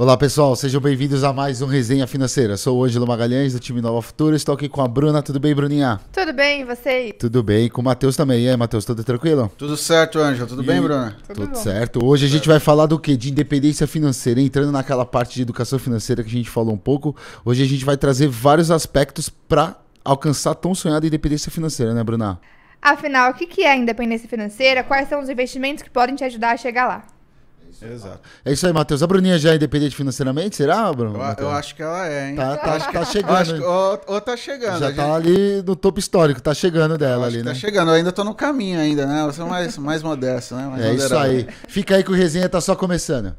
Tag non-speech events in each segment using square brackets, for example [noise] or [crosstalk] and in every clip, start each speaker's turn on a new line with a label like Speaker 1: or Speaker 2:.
Speaker 1: Olá pessoal, sejam bem-vindos a mais um Resenha Financeira. Sou o Ângelo Magalhães do time Nova Futura, estou aqui com a Bruna. Tudo bem, Bruninha?
Speaker 2: Tudo bem, e você?
Speaker 1: Tudo bem, com o Matheus também. E aí, Matheus, tudo tranquilo?
Speaker 3: Tudo certo, Ângelo. Tudo e... bem, Bruna? Tudo,
Speaker 1: tudo certo. Hoje a gente vai falar do quê? De independência financeira, entrando naquela parte de educação financeira que a gente falou um pouco. Hoje a gente vai trazer vários aspectos para alcançar tão sonhada independência financeira, né, Bruna?
Speaker 2: Afinal, o que é a independência financeira? Quais são os investimentos que podem te ajudar a chegar lá?
Speaker 1: Tá. Exato. É isso aí, Matheus. A Bruninha já é independente financeiramente, será, Bruno? Eu, eu acho que
Speaker 3: ela é, hein? Tá, tá, [laughs] tá acho que, tá chegando. Que,
Speaker 2: ou, ou, tá chegando.
Speaker 3: Já tá gente... tá
Speaker 1: ali no topo histórico, tá chegando dela ali, né? Tá
Speaker 3: chegando, eu ainda tô no caminho ainda, né? Você é mais, mais modesto, né? Mais é moderado. isso aí.
Speaker 1: Fica aí que o resenha tá só começando.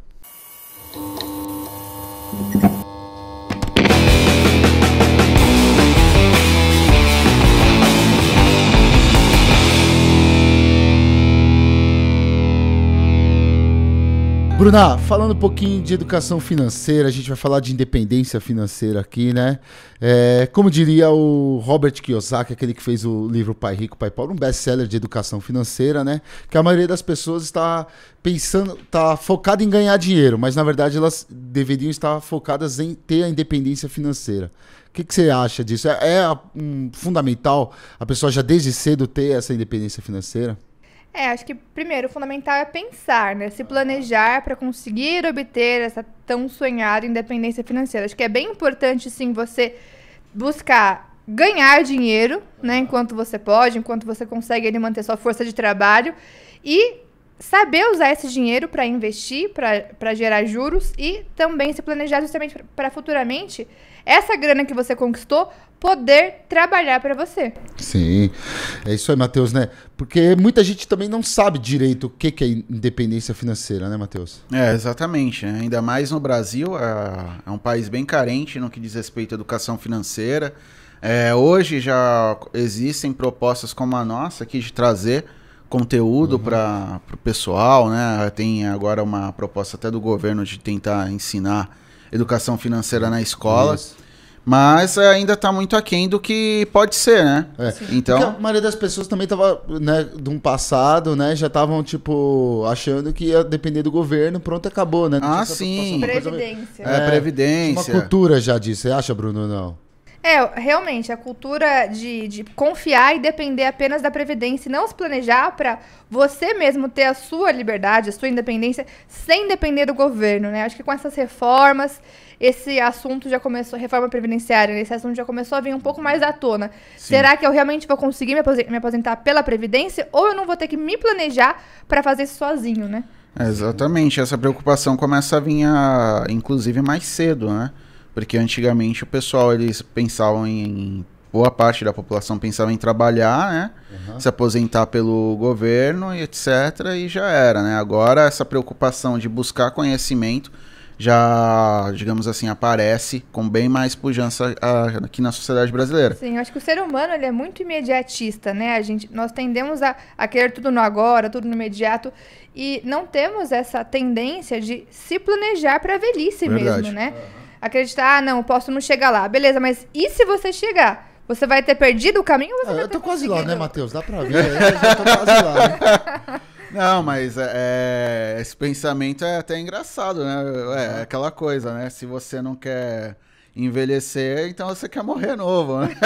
Speaker 1: Bruna, falando um pouquinho de educação financeira, a gente vai falar de independência financeira aqui, né? É, como diria o Robert Kiyosaki, aquele que fez o livro Pai Rico, Pai Pobre, um best-seller de educação financeira, né? Que a maioria das pessoas está pensando, está focada em ganhar dinheiro, mas na verdade elas deveriam estar focadas em ter a independência financeira. O que, que, você acha disso? É, é um, fundamental a pessoa já desde cedo ter essa independência financeira?
Speaker 2: É, acho que primeiro o fundamental é pensar, né? Se planejar para conseguir obter essa tão sonhada independência financeira. Acho que é bem importante, sim, você buscar ganhar dinheiro, né? Enquanto você pode, enquanto você consegue ele manter sua força de trabalho e saber usar esse dinheiro para investir, para gerar juros e também se planejar justamente para futuramente essa grana que você conquistou poder trabalhar para você.
Speaker 1: Sim, é isso aí, Matheus, né? Porque muita gente também não sabe direito o que, que é independência financeira, né, Matheus? É, exatamente. Ainda mais no
Speaker 3: Brasil, é, é um país bem carente no que diz respeito à educação financeira. É, hoje já existem propostas como a nossa aqui de trazer conteúdo uhum. para o pessoal, né? Tem agora uma proposta até do governo de tentar ensinar educação financeira na escola. Isso. Mas ainda está muito aquém do que pode ser, né? É. Então, Porque
Speaker 1: a maioria das pessoas também estava, né, de um passado, né, já estavam tipo achando que ia depender do governo, pronto, acabou, né? Não ah, sim. Previdência. É, é previdência. É, uma cultura já disso, você acha, Bruno, não?
Speaker 2: É, realmente, a cultura de, de, confiar e depender apenas da Previdência e não se planejar para você mesmo ter a sua liberdade, a sua independência, sem depender do governo, né? Acho que com essas reformas, esse assunto já começou, reforma previdenciária, esse assunto já começou a vir um pouco mais à tona. Sim. Será que eu realmente vou conseguir me aposentar pela Previdência ou eu não vou ter que me planejar para fazer isso sozinho, né?
Speaker 3: exatamente, essa preocupação começa a vir, a, inclusive, mais cedo, né? Porque antigamente o pessoal, eles pensavam em. Boa parte da população pensava em trabalhar, né? Uhum. Se aposentar pelo governo e etc. E já era, né? Agora essa preocupação de buscar conhecimento já, digamos assim, aparece com bem mais pujança ah, aqui na sociedade brasileira.
Speaker 2: Sim, acho que o ser humano ele é muito imediatista, né? A gente, nós tendemos a, a querer tudo no agora, tudo no imediato, e não temos essa tendência de se planejar para a velhice Verdade. mesmo, né? Uhum acreditar, ah, não, posso não chegar lá. Beleza, mas e se você chegar? Você vai ter perdido o caminho ou você ah, vai Eu tô quase
Speaker 1: lá, né, Matheus? Dá pra ver. Né? eu já tô quase lá. Né?
Speaker 3: [laughs] Não, mas é, é, esse pensamento é até engraçado, né? É, é aquela coisa, né? Se você não quer envelhecer, então você quer morrer novo, né? [laughs]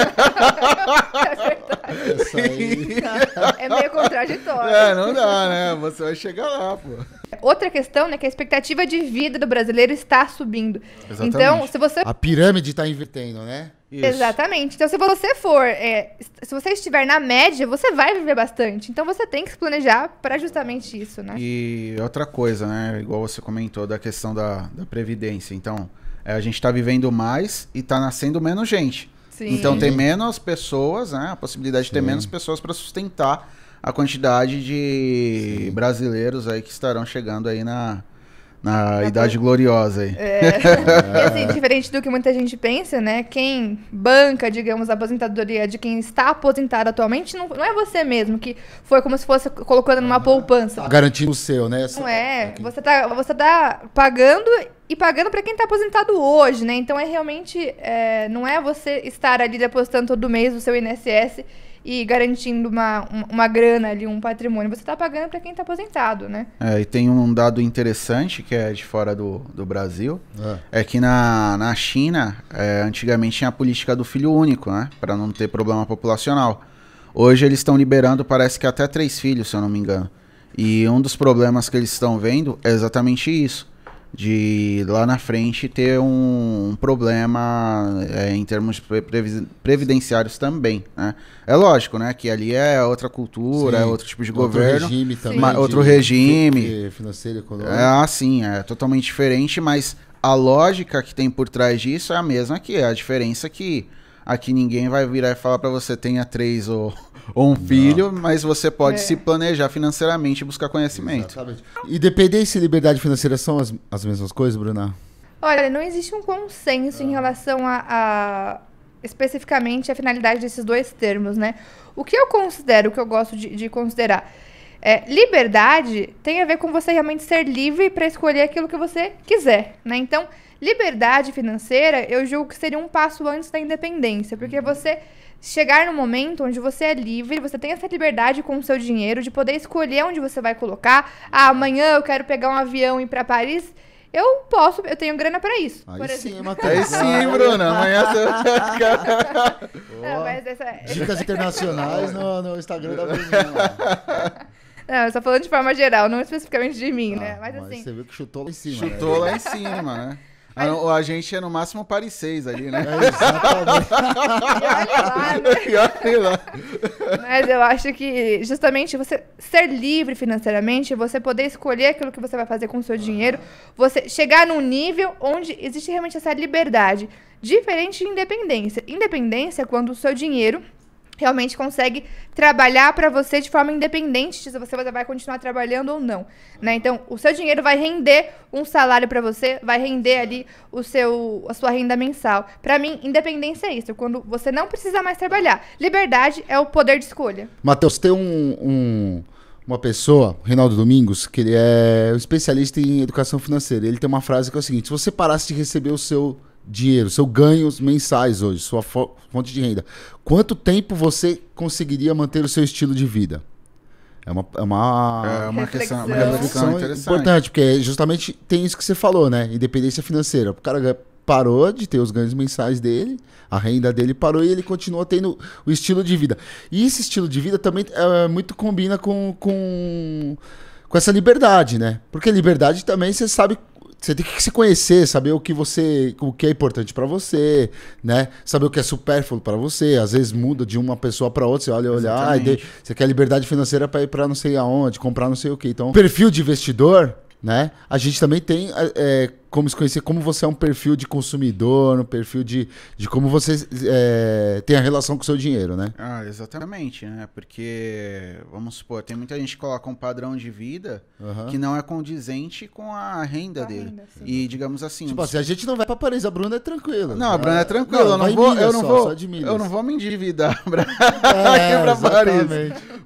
Speaker 3: é verdade. É meio contraditório. É, não
Speaker 2: dá, né?
Speaker 1: Você vai chegar lá, pô.
Speaker 2: Outra questão, né, que a expectativa de vida do brasileiro está subindo. Exatamente. Então, se você. A pirâmide
Speaker 1: está invertendo, né? Isso.
Speaker 2: Exatamente. Então, se você for, é, se você estiver na média, você vai viver bastante. Então, você tem que se planejar para justamente isso, né?
Speaker 3: E outra coisa, né? Igual você comentou da questão da, da previdência. Então, é, a gente está vivendo mais e está nascendo menos gente.
Speaker 2: Sim. Então, tem menos
Speaker 3: pessoas, né? A possibilidade Sim. de ter menos pessoas para sustentar a quantidade de Sim. brasileiros aí que estarão chegando aí na, na idade gloriosa aí. É. é. [laughs] E assim,
Speaker 2: diferente do que muita gente pensa, né? Quem banca, digamos, a aposentadoria de quem está aposentado atualmente não, não é você mesmo, que foi como se fosse colocando numa poupança. Tá
Speaker 1: garantindo o seu, né? Essa... Não
Speaker 2: é. é você tá, você tá pagando e pagando para quem está aposentado hoje, né? Então é realmente. É, não é você estar ali depositando todo mês o seu INSS e garantindo uma, uma grana ali, um patrimônio. Você está pagando para quem está aposentado, né?
Speaker 3: É, e tem um dado interessante que é de fora do, do Brasil, é, é que na, na China, é, antigamente tinha a política do filho único, né? Para não ter problema populacional. Hoje eles estão liberando, parece que até três filhos, se eu não me engano. E um dos problemas que eles estão vendo é exatamente isso de lá na frente ter um, um problema é, em termos previdenciários também, né? É lógico, né, que ali é outra cultura, é sim, é outro tipo de outro governo, regime também, ma, outro de, regime financeiro, econômico. É assim, é totalmente diferente, mas a lógica que tem por trás disso é a mesma que é a diferença que aqui ninguém vai virar e falar para você tenha três ou ou um filho, Não. mas você pode é. se planejar financeiramente e buscar conhecimento. Exatamente.
Speaker 1: Independência e liberdade financeira são as, as mesmas coisas, Bruna?
Speaker 2: Olha, não existe um consenso em ah. relação a, a, especificamente a finalidade desses dois termos, né? O que eu considero, o que eu gosto de, de considerar, é, liberdade tem a ver com você realmente ser livre para escolher aquilo que você quiser, né? Então, liberdade financeira, eu julgo que seria um passo antes da independência, porque uhum. você chegar no momento onde você é livre, você tem essa liberdade com o seu dinheiro de poder escolher onde você vai colocar. Ah, amanhã eu quero pegar um avião e ir para Paris. Eu posso, eu tenho grana para isso. Aí por sim, Matheus. Aí sim, Bruna. Amanhã você [laughs] Dicas internacionais
Speaker 1: no, no Instagram da
Speaker 2: Bruna. [laughs] Não, eu só falando de forma geral, não especificamente de mim, ah, né? Mas, mas assim. Você
Speaker 1: viu que chutou lá em cima. Né? Chutou né? lá em cima, né?
Speaker 3: Mas... A, a, gente é no máximo Paris seis ali, né? É, exatamente. lá, né?
Speaker 2: [laughs] Mas eu acho que justamente você ser livre financeiramente, você poder escolher aquilo que você vai fazer com o seu dinheiro, você chegar num nível onde existe realmente essa liberdade. Diferente de independência. Independência é quando o seu dinheiro realmente consegue trabalhar para você de forma independente de se você vai continuar trabalhando ou não, né? Então, o seu dinheiro vai render um salário para você, vai render ali o seu a sua renda mensal. Para mim, independência é isso, quando você não precisa mais trabalhar. Liberdade é o poder de escolha.
Speaker 1: Matheus, tem um, um, uma pessoa, Reinaldo Domingos, que ele é um especialista em educação financeira. Ele tem uma frase que é o seguinte: se você parasse de receber o seu dinheiro, seus ganhos mensais hoje, sua fonte de renda, quanto tempo você conseguiria manter o seu estilo de vida? É uma, é uma, é uma reflexão, questão, uma reflexão interessante. importante, porque justamente tem isso que você falou, né? Independência financeira. O cara parou de ter os ganhos mensais dele, a renda dele parou e ele continua tendo o estilo de vida. E esse estilo de vida também é, muito combina com, com, com essa liberdade, né? Porque liberdade também você sabe você tem que se conhecer, saber o que você, o que é importante para você, né? Saber o que é supérfluo para você. Às vezes muda de uma pessoa para outra, você olha, olha, ah, você quer liberdade financeira para ir para não sei aonde, comprar não sei o que. Então, perfil de investidor né? A gente também tem é, é, como se conhecer como você é um perfil de consumidor, um perfil de, de como você é, tem a relação com o seu dinheiro, né?
Speaker 3: Ah, exatamente, né? Porque, vamos supor, tem muita gente que coloca um padrão de vida uhum. que não é condizente com a renda a dele. Renda, e, digamos assim... Tipo se assim, a
Speaker 1: gente não vai pra Paris, a Bruna é tranquila. Não, a Bruna é, é. tranquila, não, eu, não vou, eu, não só, vou, só eu não
Speaker 3: vou me endividar [laughs] pra, é, pra Paris.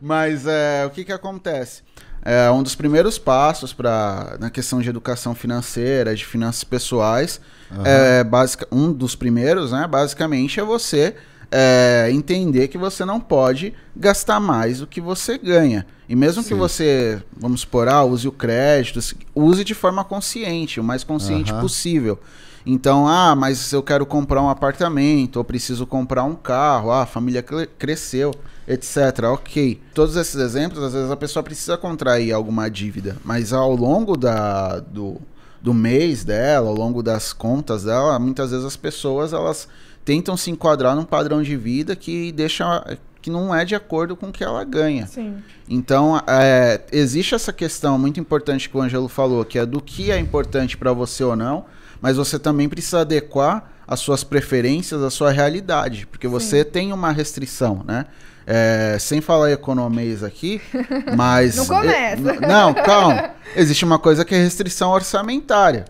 Speaker 3: Mas é, o que que acontece? é um dos primeiros passos para na questão de educação financeira, de finanças pessoais. Uhum. É, basic, um dos primeiros, né? Basicamente é você é, entender que você não pode gastar mais do que você ganha. E mesmo Sim. que você, vamos supor, ah, use o crédito, use de forma consciente, o mais consciente uhum. possível. Então, ah, mas eu quero comprar um apartamento, ou preciso comprar um carro, ah, a família cresceu, etc. Ok. Todos esses exemplos, às vezes a pessoa precisa contrair alguma dívida, mas ao longo da, do, do mês dela, ao longo das contas dela, muitas vezes as pessoas elas tentam se enquadrar num padrão de vida que deixa que não é de acordo com o que ela ganha. Sim. Então é, existe essa questão muito importante que o Angelo falou, que é do que é importante para você ou não, mas você também precisa adequar as suas preferências à sua realidade, porque você tem uma restrição, né? É, sem falar economês aqui, [laughs] mas. não começa! É, não, calma. Existe uma coisa que é restrição orçamentária.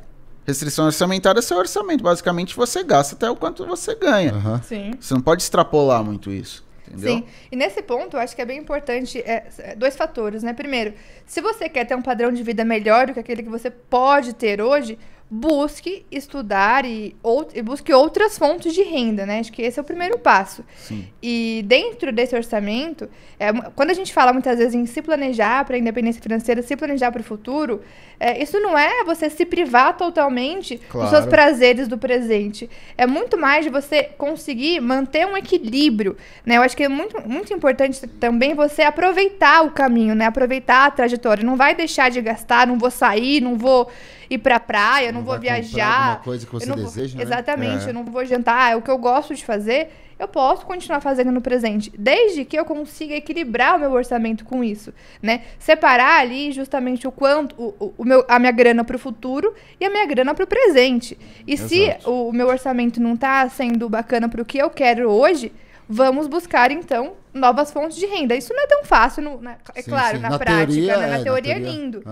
Speaker 3: Restrição orçamentária é seu orçamento. Basicamente, você gasta até o quanto você ganha. Uhum. Sim. Você não pode extrapolar muito isso. Entendeu? Sim.
Speaker 2: E nesse ponto, eu acho que é bem importante é, é, dois fatores, né? Primeiro, se você quer ter um padrão de vida melhor do que aquele que você pode ter hoje, busque estudar e, ou, e busque outras fontes de renda, né? Acho que esse é o primeiro passo. Sim. E dentro desse orçamento, é, quando a gente fala muitas vezes em se planejar para a independência financeira, se planejar para o futuro, é, isso não é você se privar totalmente claro. dos seus prazeres do presente. É muito mais de você conseguir manter um equilíbrio, né? Eu acho que é muito, muito importante também você aproveitar o caminho, né? Aproveitar a trajetória. Não vai deixar de gastar, não vou sair, não vou ir pra praia, eu não, não vou viajar. Alguma coisa que você deseja, vou... né? Exatamente, é. eu não vou jantar. É o que eu gosto de fazer, eu posso continuar fazendo no presente, desde que eu consiga equilibrar o meu orçamento com isso, né? Separar ali justamente o quanto o, o meu, a minha grana para o futuro e a minha grana para o presente. E Exato. se o, o meu orçamento não tá sendo bacana para o que eu quero hoje, vamos buscar, então, novas fontes de renda. Isso não é tão fácil, no, na, né? é sim, claro, sim. Na, na, prática, teoria, né? na, é, teoria é na, teoria é lindo.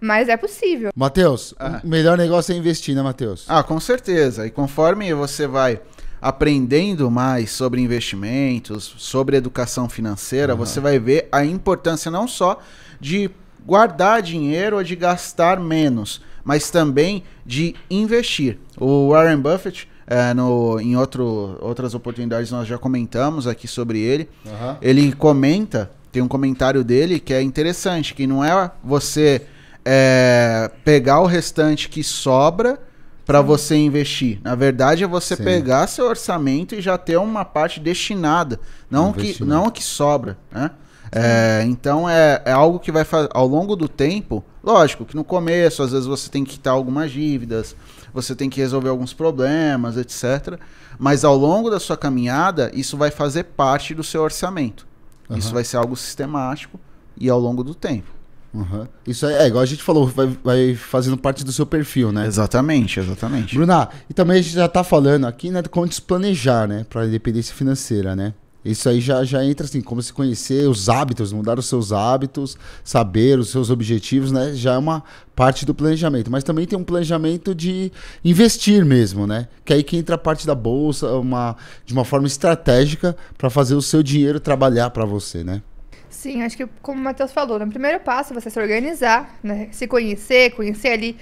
Speaker 2: Mas é possível.
Speaker 1: Matheus, o ah. melhor negócio é investir, né, Matheus? Ah, com
Speaker 3: certeza. E conforme você vai aprendendo mais sobre investimentos, sobre educação financeira, você vai ver a importância não só de guardar dinheiro ou de gastar menos, mas também de investir. O Warren Buffett é, no, em outro, outras oportunidades nós já comentamos aqui sobre ele. Uhum. Ele comenta, tem um comentário dele que é interessante, que não é você é, pegar o restante que sobra para você investir. Na verdade, é você Sim. pegar seu orçamento e já ter uma parte destinada, não que não que sobra, né? É, então é, é algo que vai ao longo do tempo, lógico que no começo às vezes você tem que quitar algumas dívidas, você tem que resolver alguns problemas, etc. Mas ao longo da sua caminhada, isso vai fazer parte do seu orçamento. Uhum. Isso vai ser algo sistemático e ao longo do tempo.
Speaker 1: Uhum. Isso é, é, igual a gente falou, vai, vai, fazendo parte do seu perfil, né? Exatamente, exatamente. Bruna, e também a gente já está falando aqui, né, de como planejar, né, para a independência financeira, né? Isso aí já, já entra assim, como se conhecer os hábitos, mudar os seus hábitos, saber os seus objetivos, né? Já é uma parte do planejamento. Mas também tem um planejamento de investir mesmo, né? Que é aí que entra a parte da bolsa, uma, de uma forma estratégica para fazer o seu dinheiro trabalhar para você, né?
Speaker 2: Sim, acho que como o Matheus falou, no né, primeiro passo é você se organizar, né? Se conhecer, conhecer ali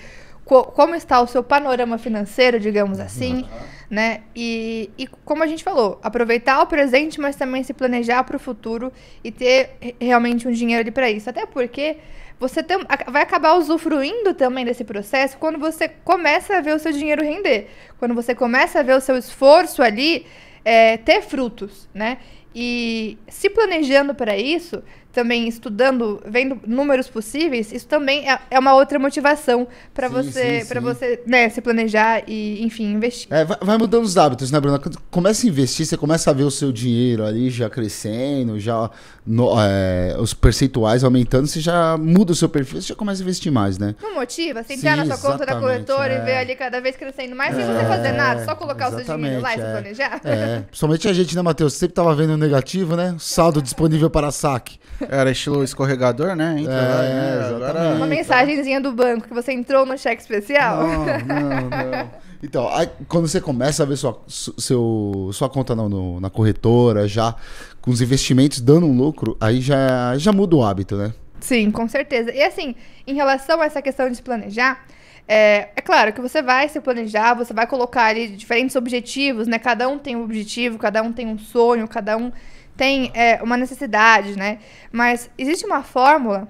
Speaker 2: co como está o seu panorama financeiro, digamos uhum. assim. Uhum né? E, e como a gente falou, aproveitar o presente, mas também se planejar para o futuro e ter realmente um dinheiro ali para isso. Até porque você tem, vai acabar usufruindo também desse processo quando você começa a ver o seu dinheiro render, quando você começa a ver o seu esforço ali é, ter frutos, né? E se planejando para isso, também estudando, vendo números possíveis, isso também é, é uma outra motivação para você, para você, né, se planejar e, enfim, investir.
Speaker 1: É, vai, vai, mudando os hábitos, né, Bruna? Quando começa a investir, você começa a ver o seu dinheiro ali já crescendo, já no, é, os percentuais aumentando, você já muda o seu perfil, você já começa a investir mais, né?
Speaker 2: Não motiva? Você entrar Sim, na sua conta da corretora é. e ver ali cada vez crescendo mais sem você é, fazer nada, só colocar os seus dinheiro lá e se é. planejar? É,
Speaker 1: principalmente a gente, né, Matheus? Você sempre tava vendo negativo, né? Saldo disponível para saque. Era estilo escorregador, né? Entra, é, né? Uma
Speaker 2: mensagenzinha do banco que você entrou no cheque especial. Não, não, não.
Speaker 1: Então, aí, quando você começa a ver sua, seu, sua conta no, na corretora já, com os investimentos dando um lucro, aí já, já muda o hábito, né?
Speaker 2: Sim, com certeza. E assim, em relação a essa questão de planejar, é, é, claro que você vai se planejar, você vai colocar ali diferentes objetivos, né? Cada um tem um objetivo, cada um tem um sonho, cada um tem é, uma necessidade, né? Mas existe uma fórmula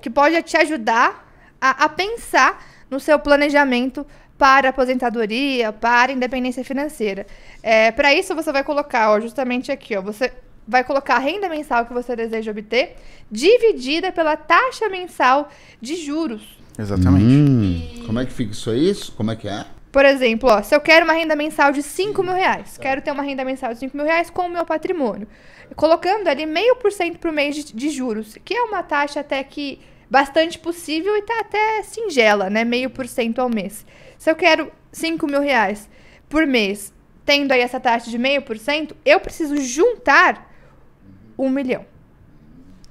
Speaker 2: que pode te ajudar a, a pensar no seu planejamento para aposentadoria, para independência financeira. É, para isso, você vai colocar, ó, justamente aqui, ó, você vai colocar a renda mensal que você deseja obter, dividida pela taxa mensal de juros.
Speaker 1: Exatamente. Hum. Como é que fica isso aí? Como é que é?
Speaker 2: Por exemplo, ó, se eu quero uma renda mensal de 5 mil reais, quero ter uma renda mensal de 5 mil reais com o meu patrimônio, colocando ali meio por cento por mês de, de juros, que é uma taxa até que bastante possível e tá até singela, né? Meio por cento ao mês. Se eu quero 5 mil reais por mês, tendo aí essa taxa de 0,5%, eu preciso juntar um milhão.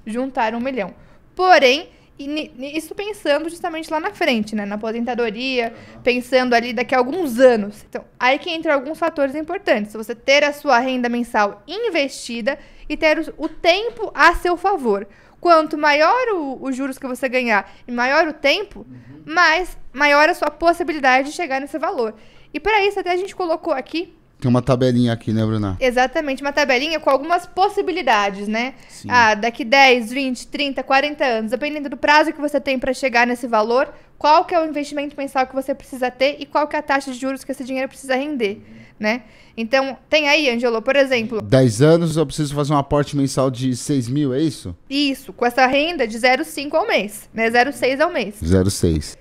Speaker 2: Juntar um milhão. Porém, isso pensando justamente lá na frente, né? Na aposentadoria, pensando ali daqui a alguns anos. Então, aí que entra alguns fatores importantes. Você ter a sua renda mensal investida e ter o, tempo a seu favor. Quanto maior os juros que você ganhar e maior o tempo, uhum. mais maior a sua possibilidade de chegar nesse valor. E para isso, até a gente colocou aqui
Speaker 1: tem uma tabelinha aqui, né, Bruna?
Speaker 2: Exatamente, uma tabelinha com algumas possibilidades, né? Sim. Ah, daqui 10, 20, 30, 40 anos, dependendo do prazo que você tem para chegar nesse valor, qual que é o investimento mensal que você precisa ter e qual que é a taxa de juros que esse dinheiro precisa render, né? Então, tem aí, Angelo, por exemplo... 10
Speaker 1: anos eu preciso fazer um aporte mensal de 6 mil, é isso?
Speaker 2: Isso, com essa renda de 0,5 ao mês, né? 0,6 ao mês.
Speaker 1: 0,6.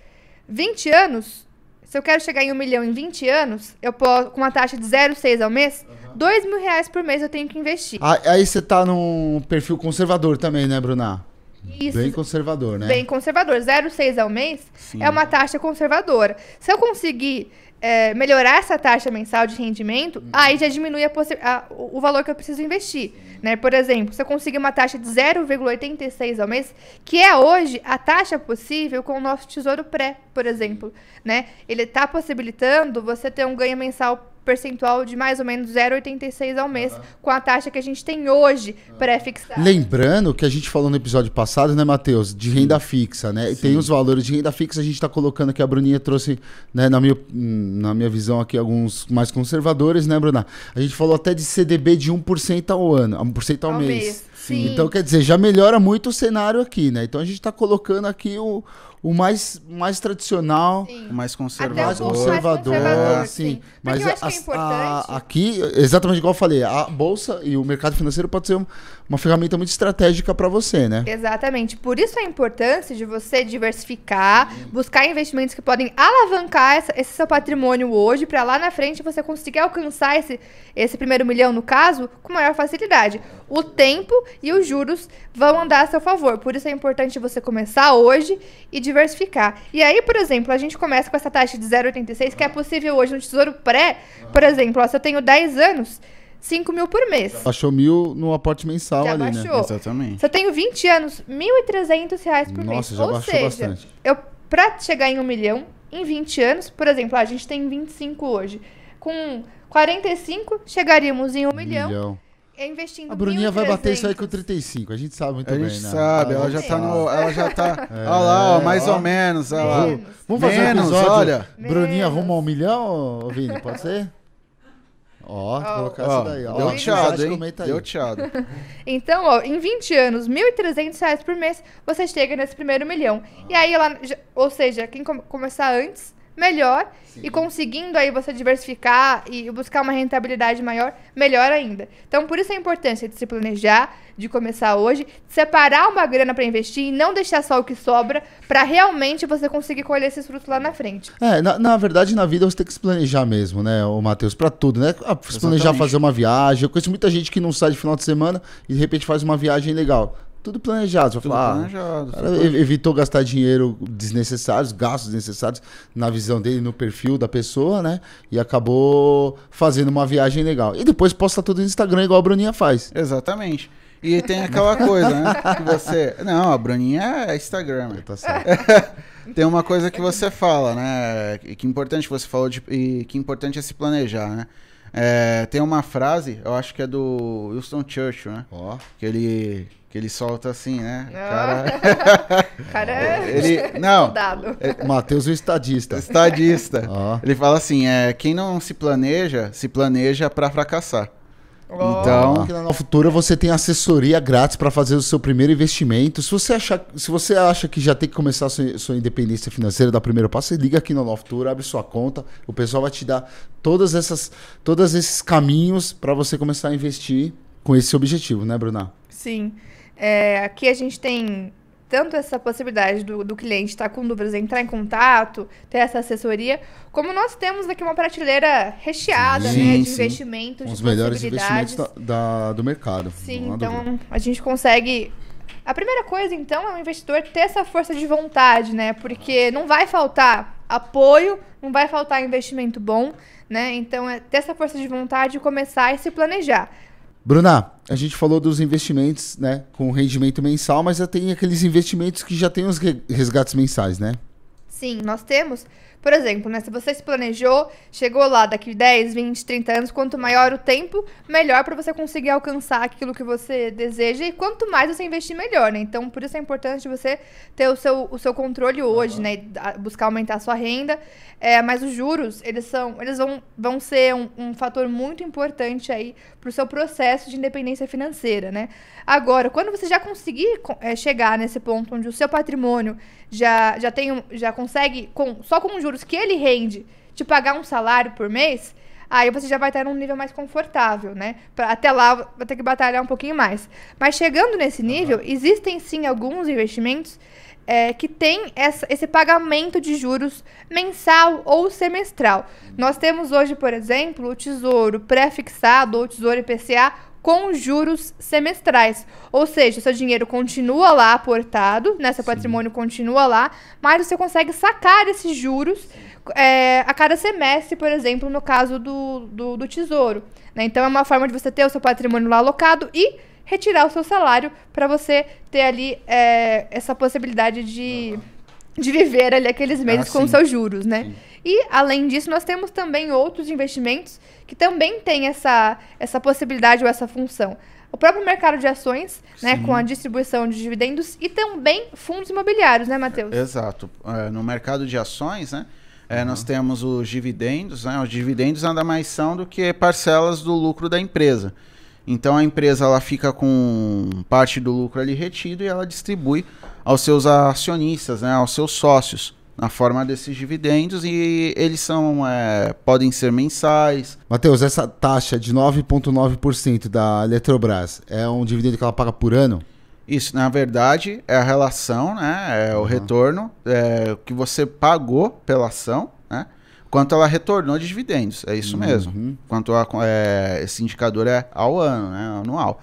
Speaker 2: 20 anos, se eu quero chegar em um milhão em 20 anos, eu posso, com uma taxa de 0,6 ao mês, uhum. 2 mil reais por mês eu tenho que investir. Ah,
Speaker 1: aí você tá num perfil conservador também, né, Bruna? Isso. Bem conservador, né? Bem
Speaker 2: conservador. 0,6 ao mês Sim. é uma taxa conservadora. Se eu conseguir é, melhorar essa taxa mensal de rendimento, uhum. aí já diminui a a, o valor que eu preciso investir. Né? Por exemplo, se eu conseguir uma taxa de 0,86 ao mês, que é hoje a taxa possível com o nosso Tesouro Pré, por exemplo. Né? Ele está possibilitando você ter um ganho mensal percentual de mais ou menos 0,86 ao mês, uhum. com a taxa que a gente tem hoje uhum. pré-fixada.
Speaker 1: Lembrando que a gente falou no episódio passado, né, Matheus, de renda fixa, né? Sim. Tem os valores de renda fixa, a gente está colocando aqui, a Bruninha trouxe, né, na minha, na minha visão aqui, alguns mais conservadores, né, Bruna? A gente falou até de CDB de 1% ao ano, 1% ao, ao mês. mês. Então, quer dizer, já melhora muito o cenário aqui, né? Então a gente está colocando aqui o, o mais, mais tradicional, sim. o mais conservador. Até o conservador, mais conservador sim. sim. Mas é a, é a, aqui, exatamente igual eu falei, a bolsa e o mercado financeiro pode ser um, uma ferramenta muito estratégica para você, né?
Speaker 2: Exatamente. Por isso a importância de você diversificar, buscar investimentos que podem alavancar essa, esse seu patrimônio hoje, para lá na frente você conseguir alcançar esse, esse primeiro milhão, no caso, com maior facilidade. O tempo e os juros vão andar a seu favor. Por isso é importante você começar hoje e diversificar. E aí, por exemplo, a gente começa com essa taxa de 0,86, que é possível hoje no Tesouro Pré. Por exemplo, ó, se eu tenho 10 anos, 5 mil por mês. Achou
Speaker 1: mil no aporte mensal já ali, né? baixou. né? Exatamente. Se
Speaker 2: eu tenho 20 anos, 1.300 reais por Nossa, mês. Nossa, já Ou baixou seja, bastante. Eu, pra chegar em um milhão, em 20 anos, por exemplo, ah, a gente tem 25 hoje. Com 45, chegaríamos em um, um milhão. milhão. É investindo a Bruninha 1. vai 300. bater isso aí
Speaker 1: com 35, a gente sabe muito a bem, né? A gente sabe, ela, já tá no, ela já tá. é, [laughs] olha lá, ó, é, mais ó, ou menos. Ó, menos. Vamos fazer menos, um episódio. Olha. Bruninha rumo ao um milhão, Vini, pode ser? [laughs] Ó, oh, oh, colocar oh, daí. Ó, deu teado, hein? Deu teado.
Speaker 2: [laughs] então, ó, em 20 anos, R$ 1.300 por mês, você chega nesse primeiro milhão. Ah. E aí, lá, ou seja, quem come começar antes melhor. Sim. E conseguindo aí você diversificar e buscar uma rentabilidade maior, melhor ainda. Então, por isso a importância de se planejar, de começar hoje, separar uma grana para investir e não deixar só o que sobra para realmente você conseguir colher esses frutos lá na frente.
Speaker 1: É, na, na, verdade, na vida você tem que se planejar mesmo, né, o Matheus, para tudo, né? Ah, se Exatamente. planejar fazer uma viagem. Eu conheço muita gente que não sai de final de semana e de repente faz uma viagem legal tudo planejado. tudo falar, ah, planejado. evitou gastar dinheiro desnecessários, gastos desnecessários na visão dele, no perfil da pessoa, né? E acabou fazendo uma viagem legal. E depois posta tudo no Instagram, igual a Bruninha faz. Exatamente. E tem aquela coisa, né? Que você. [laughs] Não, a Bruninha é Instagram. Né? Tá
Speaker 3: [laughs] tem uma coisa que você fala, né? Que é importante você falou de. E que é importante é se planejar, né? É, tem uma frase, eu acho que é do Winston Churchill, né? Ó. Oh. Que ele que ele solta assim, né? Ah. Cara, [laughs] cara é [laughs] ele não. É... Matheus o estadista. Estadista. Oh. Ele fala assim, é, quem não se planeja, se planeja para fracassar.
Speaker 1: Então, ah. na futura você tem assessoria grátis para fazer o seu primeiro investimento. Se você achar, se você acha que já tem que começar a sua, sua independência financeira, dá primeiro passo, você liga aqui na Nova Futura, abre sua conta, o pessoal vai te dar todas essas, todos esses caminhos para você começar a investir com esse objetivo, né, Bruna?
Speaker 2: Sim. É, aqui a gente tem tanto essa possibilidade do, do cliente estar tá com dúvidas, entrar em contato, ter essa assessoria, como nós temos aqui uma prateleira recheada sim, né, de investimentos. Um dos melhores investimentos da,
Speaker 1: da, do mercado.
Speaker 2: Sim, então a gente consegue. A primeira coisa, então, é o investidor ter essa força de vontade, né? Porque não vai faltar apoio, não vai faltar investimento bom, né? Então, é ter essa força de vontade e começar e se planejar.
Speaker 1: Bruna, a gente falou dos investimentos, né, com rendimento mensal, mas já tem aqueles investimentos que já tem os resgates mensais, né?
Speaker 2: Sim, nós temos por exemplo, né, se você se planejou, chegou lá daqui 10, 20, 30 anos, quanto maior o tempo, melhor para você conseguir alcançar aquilo que você deseja e quanto mais você investir, melhor, né? Então, por isso é importante você ter o seu, o seu controle hoje, uhum. né? buscar aumentar a sua renda. É, mas os juros, eles são, eles vão, vão ser um, um fator muito importante aí para o seu processo de independência financeira, né? Agora, quando você já conseguir é, chegar nesse ponto onde o seu patrimônio já, já tem, já consegue, com, só com juros, juros que ele rende te pagar um salário por mês, aí você já vai estar num nível mais confortável, né? Pra, até lá vai ter que batalhar um pouquinho mais. Mas chegando nesse nível, uhum. existem sim alguns investimentos é, que tem esse pagamento de juros mensal ou semestral. Nós temos hoje, por exemplo, o Tesouro pré-fixado ou Tesouro IPCA com juros semestrais. Ou seja, o seu dinheiro continua lá aportado, né? Seu Sim. patrimônio continua lá, mas você consegue sacar esses juros é, a cada semestre, por exemplo, no caso do, do, do tesouro. Né? Então é uma forma de você ter o seu patrimônio lá alocado e retirar o seu salário para você ter ali é, essa possibilidade de, uhum. de viver ali aqueles meses ah, com seus juros, né? Sim. E, além disso, nós temos também outros investimentos que também têm essa, essa possibilidade ou essa função. O próprio mercado de ações, né, com a distribuição de dividendos e também fundos imobiliários, né, Matheus?
Speaker 3: Exato. É, no mercado de ações, né, é, nós temos os dividendos. Né, os dividendos nada mais são do que parcelas do lucro da empresa. Então, a empresa ela fica com parte do lucro ali retido e ela distribui aos seus acionistas, né, aos seus sócios na forma desses dividendos e eles são é, podem ser mensais.
Speaker 1: Matheus, essa taxa de 9,9% da Eletrobras é um dividendo que ela paga por ano? Isso, na verdade, é a relação, né? É o uhum.
Speaker 3: retorno é, que você pagou pela ação, né? Quanto ela retornou de dividendos, é isso uhum. mesmo. Quanto a, é, esse indicador é ao ano, né? Anual.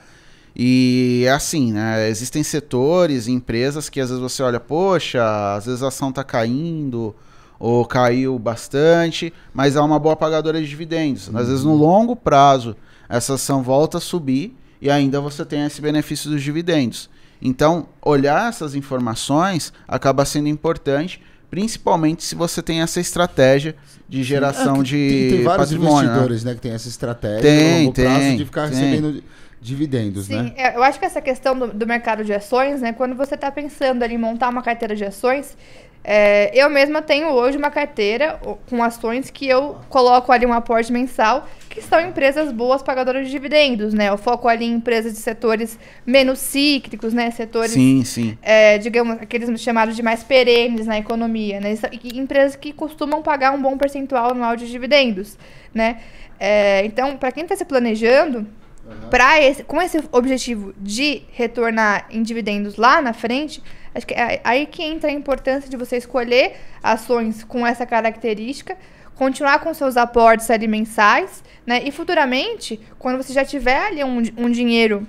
Speaker 3: E é assim, né? Existem setores e empresas que às vezes você olha, poxa, às vezes a ação está caindo ou caiu bastante, mas é uma boa pagadora de dividendos. Uhum. Às vezes no uhum. longo prazo essa ação volta a subir e ainda você tem esse benefício dos dividendos. Então, olhar essas informações acaba sendo importante principalmente se você tem essa estratégia de geração é, de tem, tem vários patrimônio, né? investidores né? né? que tem essa estratégia tem, tem, prazo de ficar tem. recebendo
Speaker 1: dividendos, Sim, né? Sim,
Speaker 2: é, eu acho que essa questão do, do mercado de ações, né? Quando você está pensando em montar uma carteira de ações, é, eu mesma tenho hoje uma carteira com ações que eu coloco ali um aporte mensal, que são empresas boas pagadoras de dividendos, né? Eu foco ali em empresas de setores menos cíclicos, né? Setores, sim, sim. É, digamos, aqueles chamados de mais perenes na economia, né? E empresas que costumam pagar um bom percentual anual de dividendos, né? É, então, para quem está se planejando, Uhum. esse, com esse objetivo de retornar em dividendos lá na frente, acho que é aí que entra a importância de você escolher ações com essa característica, continuar com seus aportes ali mensais, né? E futuramente, quando você já tiver ali um, um dinheiro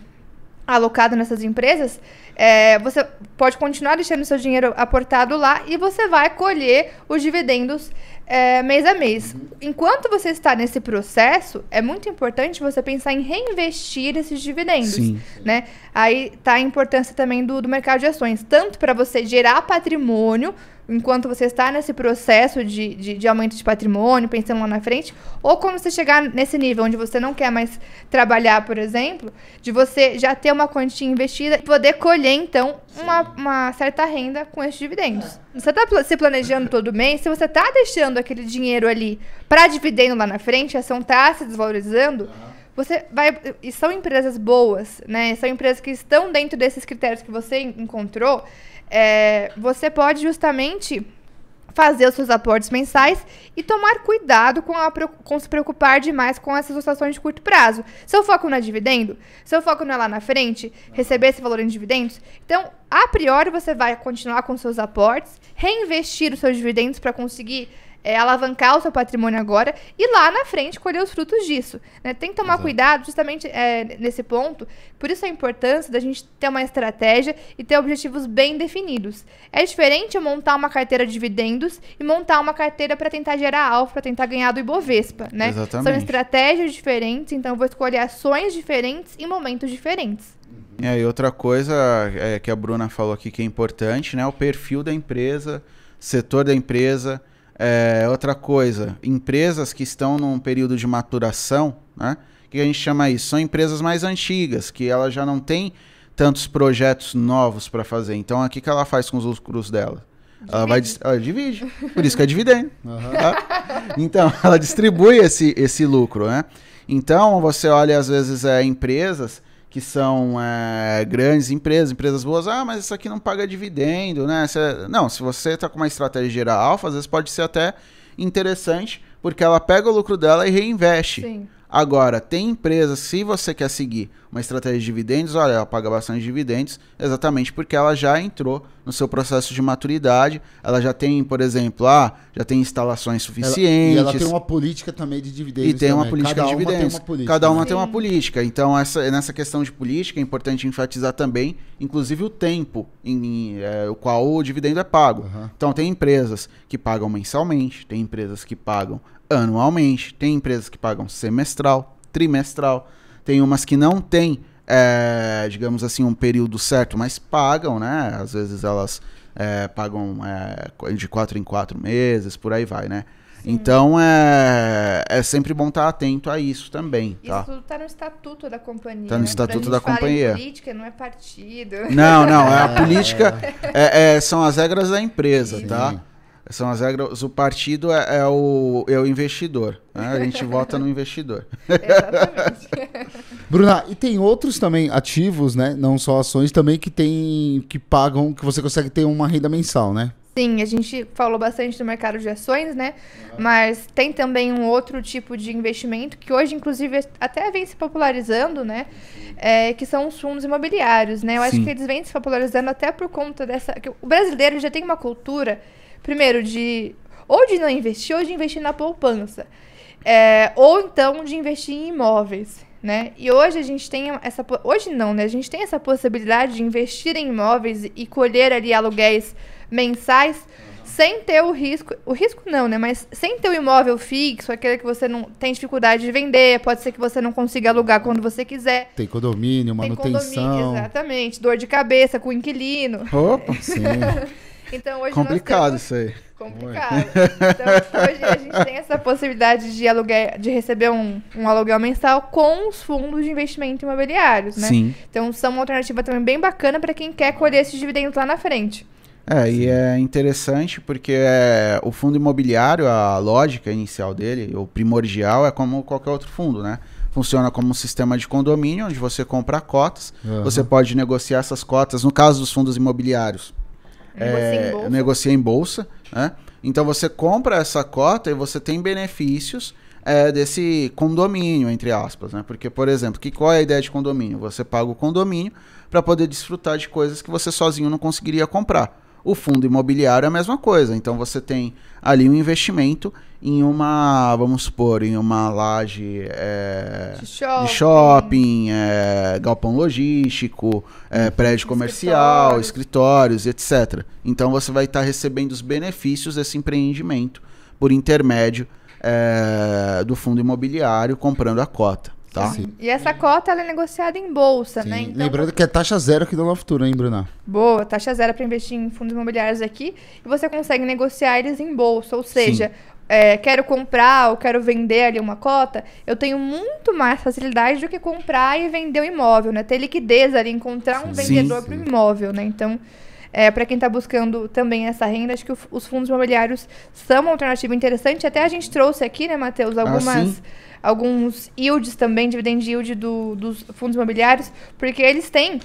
Speaker 2: alocado nessas empresas, é, você pode continuar deixando seu dinheiro aportado lá e você vai colher os dividendos é, mês a mês. Uhum. Enquanto você está nesse processo, é muito importante você pensar em reinvestir esses dividendos, Sim. né? Aí tá a importância também do, do mercado de ações, tanto para você gerar patrimônio enquanto você está nesse processo de, de, de, aumento de patrimônio, pensando lá na frente, ou quando você chegar nesse nível onde você não quer mais trabalhar, por exemplo, de você já ter uma quantia investida e poder colher, então, uma, uma, certa renda com esses dividendos. Você está se planejando todo mês, se você está deixando aquele dinheiro ali para dividendo lá na frente, a ação está se desvalorizando você vai. E são empresas boas, né? São empresas que estão dentro desses critérios que você encontrou é, você pode justamente fazer os seus aportes mensais e tomar cuidado com, a, com, se preocupar demais com essas situações de curto prazo. Seu foco não é dividendo? Seu foco não é lá na frente? Receber esse valor em dividendos? Então, a priori, você vai continuar com seus aportes, reinvestir os seus dividendos para conseguir é, alavancar o seu patrimônio agora e lá na frente colher os frutos disso. Né? Tem que tomar Exato. cuidado justamente é, nesse ponto. Por isso a importância da gente ter uma estratégia e ter objetivos bem definidos. É diferente eu montar uma carteira de dividendos e montar uma carteira para tentar gerar alfa, para tentar ganhar do Ibovespa, né? Exatamente. São estratégias diferentes, então eu vou escolher ações diferentes em momentos diferentes.
Speaker 3: É, e outra coisa é, que a Bruna falou aqui que é importante, né? O perfil da empresa, setor da empresa, é, outra coisa, empresas que estão num período de maturação, né? O que a gente chama isso? São empresas mais antigas, que ela já não tem tantos projetos novos para fazer. Então, o que, que ela faz com os lucros dela? Divide. Ela vai ela divide. Por isso que é dividendo. Uhum. Então, [laughs] ela distribui esse, esse lucro, né? Então, você olha, às vezes, é, empresas que são é, grandes empresas, empresas boas, ah, mas isso aqui não paga dividendo, né? não, se você está com uma estratégia geral às vezes pode ser até interessante, porque ela pega o lucro dela e reinveste. Sim. Agora, tem empresas, se você quer seguir uma estratégia de dividendos, olha, ela paga bastante dividendos, exatamente porque ela já entrou no seu processo de maturidade, ela já tem, por exemplo, ah, já tem instalações suficientes. Ela, e ela tem uma
Speaker 1: política também de dividendos. E tem também. uma política Cada de dividendos. Uma política, Cada uma né? tem uma
Speaker 3: política. Então, essa, nessa questão de política, é importante enfatizar também, inclusive, o tempo em, em é, o qual o dividendo é pago. Uhum. Então, tem empresas que pagam mensalmente, tem empresas que pagam anualmente, tem empresas que pagam semestral, trimestral, tem umas que não têm, é, digamos assim, um período certo, mas pagam, né? Às vezes elas é, pagam é, de quatro em quatro meses, por aí vai, né? Então é, é sempre bom estar atento a isso também. Tá? Isso
Speaker 2: tudo está no estatuto da companhia. Está no né? estatuto da companhia. política não é partido. Não, não. É a [laughs] política é.
Speaker 3: É, é, são as regras da empresa, tá? Sim. tá? São as regras. O partido é, é o, é o investidor. Né? A gente [laughs] vota no investidor. Exatamente.
Speaker 1: Bruna, e tem outros também ativos, né? Não só ações, também que tem. que pagam, que você consegue ter uma renda mensal, né?
Speaker 2: Sim, a gente falou bastante do mercado de ações, né? Mas tem também um outro tipo de investimento que hoje, inclusive, até vem se popularizando, né? É, que são os fundos imobiliários, né? Eu Sim. acho que eles vêm se popularizando até por conta dessa. o brasileiro já tem uma cultura Primeiro, de ou de não investir ou de investir na poupança. É, ou então de investir em imóveis, né? E hoje a gente tem essa hoje não, né? A gente tem essa possibilidade de investir em imóveis e colher ali aluguéis mensais sem ter o risco, o risco não, né? Mas sem ter o imóvel fixo, aquele que você não tem dificuldade de vender, pode ser que você não consiga alugar quando você quiser.
Speaker 1: Tem condomínio, manutenção. Tem condomínio,
Speaker 2: exatamente. Dor de cabeça com o inquilino. Opa, sim. [laughs] Então hoje
Speaker 3: Complicado temos... isso aí. Complicado. Então
Speaker 2: hoje a gente tem essa possibilidade de aluguel, de receber um, um aluguel mensal com os fundos de investimento imobiliários, né? Sim. Então são uma alternativa também bem bacana para quem quer colher esses dividendos lá na frente.
Speaker 3: É, Sim. e é interessante porque é, o fundo imobiliário, a lógica inicial dele, o primordial, é como qualquer outro fundo, né? funciona como um sistema de condomínio onde você compra cotas, uhum. você pode negociar essas cotas. No caso dos fundos imobiliários, é, em negocia em bolsa, né? Então você compra essa cota e você tem benefícios é, desse condomínio, entre aspas, né? Porque, por exemplo, que, qual é a ideia de condomínio? Você paga o condomínio para poder desfrutar de coisas que você sozinho não conseguiria comprar. O fundo imobiliário é a mesma coisa. Então você tem ali um investimento em uma, vamos supor, em uma laje é, de shopping, de shopping é, galpão logístico, é, prédio comercial, escritórios. escritórios, etc. Então você vai estar tá recebendo os benefícios desse empreendimento por intermédio
Speaker 1: do fundo imobiliário comprando a cota. Tá? Sim.
Speaker 2: E essa cota ela é negociada em bolsa, Sim. né? Então,
Speaker 1: Lembrando que é taxa zero que dá no Futura, hein, Bruna?
Speaker 2: Boa, taxa zero para investir em fundos imobiliários aqui. E você consegue negociar eles em bolsa. Ou seja, é, quero comprar ou quero vender ali uma cota, eu tenho muito mais facilidade do que comprar e vender o um imóvel, né? Ter liquidez ali, encontrar um sim, vendedor para o imóvel, né? Então, é, para quem está buscando também essa renda, acho que o, os fundos imobiliários são uma alternativa interessante. Até a gente trouxe aqui, né, Matheus, ah, algumas. Ah, alguns yields também, dividend yield do, dos fundos imobiliários, porque eles têm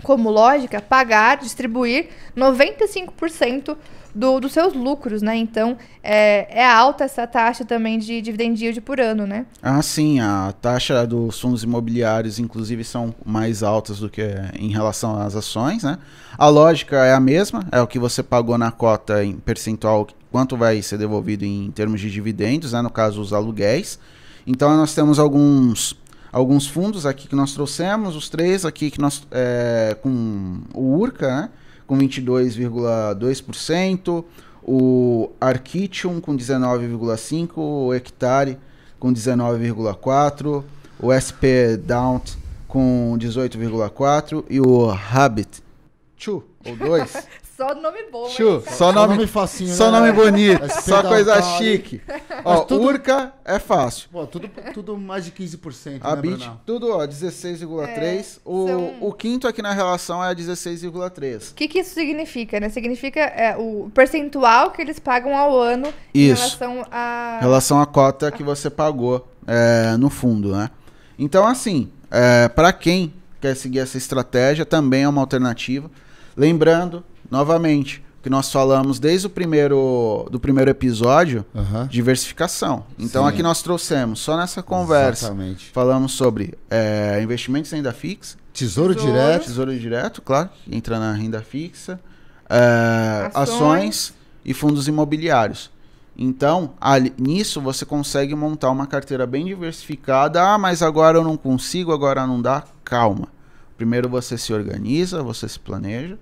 Speaker 2: como lógica pagar, distribuir 95% do, dos seus lucros, né? Então, é, é alta essa taxa também de dividend yield por ano, né?
Speaker 3: Ah, sim. A taxa dos fundos imobiliários, inclusive, são mais altas do que em relação às ações, né? A lógica é a mesma, é o que você pagou na cota em percentual, quanto vai ser devolvido em termos de dividendos, né? No caso, os aluguéis. Então, nós temos alguns alguns fundos aqui que nós trouxemos, os três aqui que nós é, com o Urca, né, com 22,2%, o Arquitium com 19,5%, o Hectare com 19,4%, o SP Down com 18,4% e o Habit 2, ou 2, [laughs] Só nome bom. Chu, né, só nome, nome facinho, Só né? nome [laughs] bonito, só coisa tá chique. Ó, tudo, Urca é fácil. Pô, tudo, tudo mais de 15%, né, A né, tudo, ó, 16,3. É, o, são... o quinto aqui na relação é 16,3. O
Speaker 2: que, que isso significa, né? Significa é, o percentual que eles pagam ao ano isso. em relação a...
Speaker 3: relação à cota que você pagou é, no fundo, né? Então, assim, é, para quem quer seguir essa estratégia, também é uma alternativa. Lembrando novamente, o que nós falamos desde o primeiro, do primeiro episódio, uhum. diversificação. Então Sim. aqui nós trouxemos, só nessa conversa, Exatamente. falamos sobre é, investimentos em renda fixa. Tesouro, tesouro, direto. Tesouro direto, claro, entra na renda fixa. É, ações. ações e fundos imobiliários. Então, ali, nisso você consegue montar uma carteira bem diversificada. Ah, mas agora eu não consigo, agora não dá. Calma. Primeiro você se organiza, você se planeja.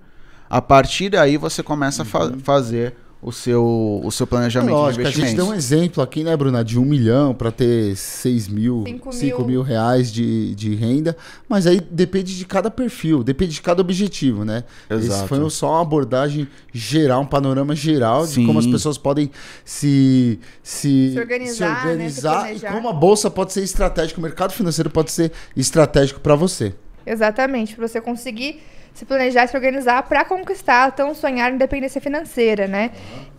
Speaker 3: A partir daí você começa uhum. a fa uhum. fazer o seu, o seu planejamento Lógico, de investimentos. A gente deu um
Speaker 1: exemplo aqui, né, Bruna, de um milhão para ter seis mil, cinco, cinco mil. mil reais de, de renda, mas aí depende de cada perfil, depende de cada objetivo, né? Exato. Esse foi só uma abordagem geral, um panorama geral Sim. de como as pessoas podem se, se, se organizar, se organizar né? se e como a bolsa pode ser estratégica, o mercado financeiro pode ser estratégico para você.
Speaker 2: Exatamente, para você conseguir se planejar, se organizar para conquistar tão sonhar independência financeira, né?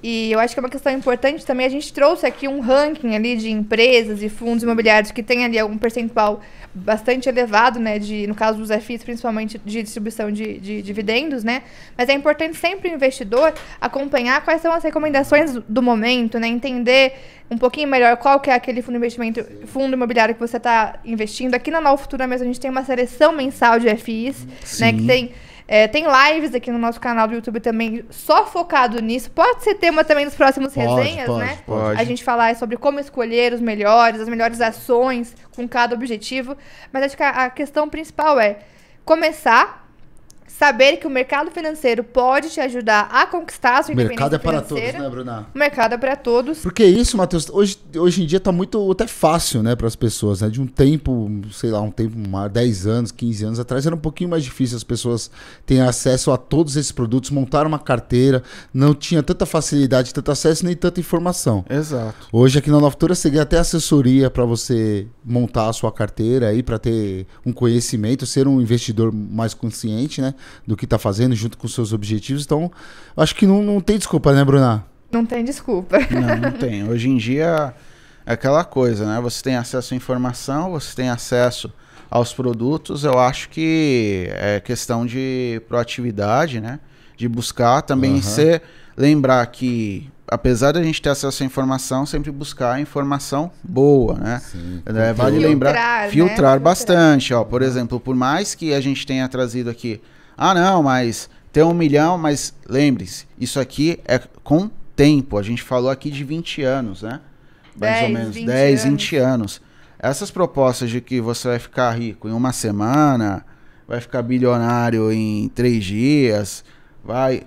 Speaker 2: E eu acho que é uma questão importante também. A gente trouxe aqui um ranking ali de empresas e fundos imobiliários que tem ali algum percentual bastante elevado, né? De, no caso dos FIIs, principalmente de distribuição de, de dividendos, né? Mas é importante sempre o investidor acompanhar quais são as recomendações do momento, né? Entender um pouquinho melhor qual que é aquele fundo investimento, fundo imobiliário que você está investindo. Aqui na Nova Futura mesmo a gente tem uma seleção mensal de FIs, Sim. né? Que tem é, tem lives aqui no nosso canal do YouTube também, só focado nisso. Pode ser tema também nos próximos pode, resenhas, pode, né? Pode. A gente falar é sobre como escolher os melhores, as melhores ações com cada objetivo. Mas acho que a, a questão principal é começar Saber que o mercado financeiro pode te ajudar a conquistar a sua independência mercado é para financeira. todos, né, Bruna? O mercado é para todos.
Speaker 1: Porque isso, Matheus, hoje, hoje em dia está muito até fácil, né, para as pessoas, né? De um tempo, sei lá, um tempo, 10 anos, 15 anos atrás, era um pouquinho mais difícil as pessoas terem acesso a todos esses produtos, montar uma carteira, não tinha tanta facilidade, tanto acesso nem tanta informação. Exato. Hoje aqui na Nova Futura você ganha até assessoria para você montar a sua carteira aí, para ter um conhecimento, ser um investidor mais consciente, né? do que está fazendo, junto com seus objetivos. Então, acho que não, não tem desculpa, né, Bruna?
Speaker 2: Não tem desculpa. Não, não [laughs]
Speaker 1: tem. Hoje em dia é aquela coisa,
Speaker 3: né? Você tem acesso à informação, você tem acesso aos produtos. Eu acho que é questão de proatividade, né? De buscar também uhum. ser. Lembrar que apesar da gente ter acesso à informação, sempre buscar informação boa, né? Sim, é, vale filtrar, lembrar, né? filtrar, filtrar bastante, ó. Por exemplo, por mais que a gente tenha trazido aqui ah, não, mas tem um milhão, mas lembre-se, isso aqui é com tempo. A gente falou aqui de 20 anos, né?
Speaker 2: Mais 10, ou menos 20 10, anos.
Speaker 3: 20 anos. Essas propostas de que você vai ficar rico em uma semana, vai ficar bilionário em três dias, vai.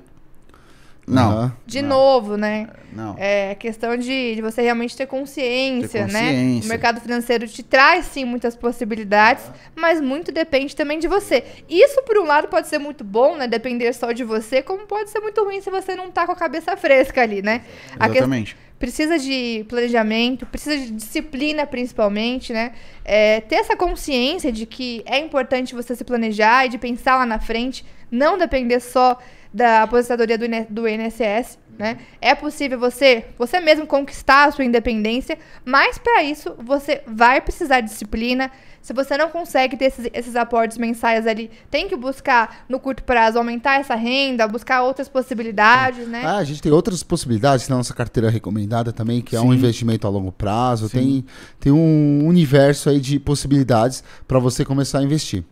Speaker 3: Não. Uhum.
Speaker 2: De não. novo, né? Não. É, é questão de, de você realmente ter consciência, ter né? consciência, né? O mercado financeiro te traz, sim, muitas possibilidades, uhum. mas muito depende também de você. Isso, por um lado, pode ser muito bom, né? Depender só de você, como pode ser muito ruim se você não tá com a cabeça fresca ali, né? Exatamente. Precisa de planejamento, precisa de disciplina, principalmente, né? É, ter essa consciência de que é importante você se planejar e de pensar lá na frente, não depender só da aposentadoria do, do INSS, né? É possível você, você mesmo conquistar a sua independência, mas para isso você vai precisar de disciplina. Se você não consegue ter esses, esses aportes mensais ali, tem que buscar no curto prazo aumentar essa renda, buscar outras possibilidades, né? Ah, a gente
Speaker 1: tem outras possibilidades na nossa carteira recomendada também, que é um investimento a longo prazo. Tem, tem um universo aí de possibilidades para você começar a investir.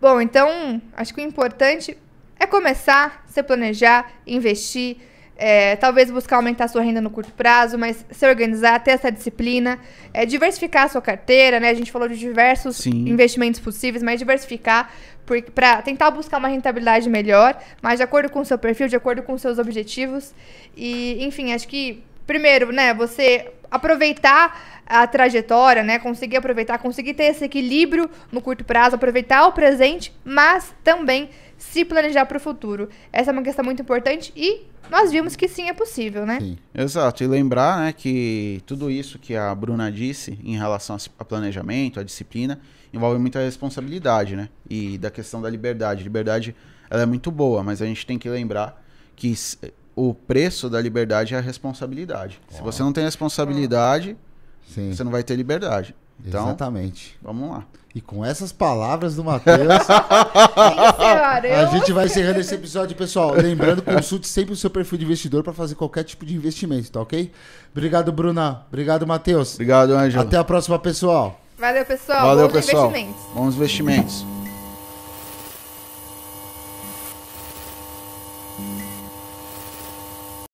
Speaker 2: Bom, então acho que o importante é começar, se planejar, investir, é, talvez buscar aumentar sua renda no curto prazo, mas se organizar, ter essa disciplina, é, diversificar a sua carteira, né? A gente falou de diversos Sim. investimentos possíveis, mas diversificar para tentar buscar uma rentabilidade melhor, mas de acordo com o seu perfil, de acordo com seus objetivos. E, enfim, acho que primeiro, né, você aproveitar a trajetória, né, conseguir aproveitar, conseguir ter esse equilíbrio no curto prazo, aproveitar o presente, mas também se planejar para o futuro. Essa é uma questão muito importante e nós vimos que sim é possível, né? Sim,
Speaker 3: exato. E lembrar né, que tudo isso que a Bruna disse em relação a planejamento, a disciplina, envolve muita responsabilidade, né? E da questão da liberdade. Liberdade ela é muito boa, mas a gente tem que lembrar que o preço da liberdade é a responsabilidade. Uau. Se você não tem responsabilidade, Sim. você não vai ter liberdade.
Speaker 1: Então, Exatamente. Vamos lá. E com essas palavras do [laughs] Matheus, a gente vai encerrando esse episódio, pessoal. Lembrando, consulte sempre o seu perfil de investidor para fazer qualquer tipo de investimento, tá ok? Obrigado, Bruna. Obrigado, Matheus. Obrigado, Ângelo. Até a próxima, pessoal.
Speaker 2: Valeu, pessoal. Valeu, Bons pessoal. Investimentos.
Speaker 1: Bons investimentos.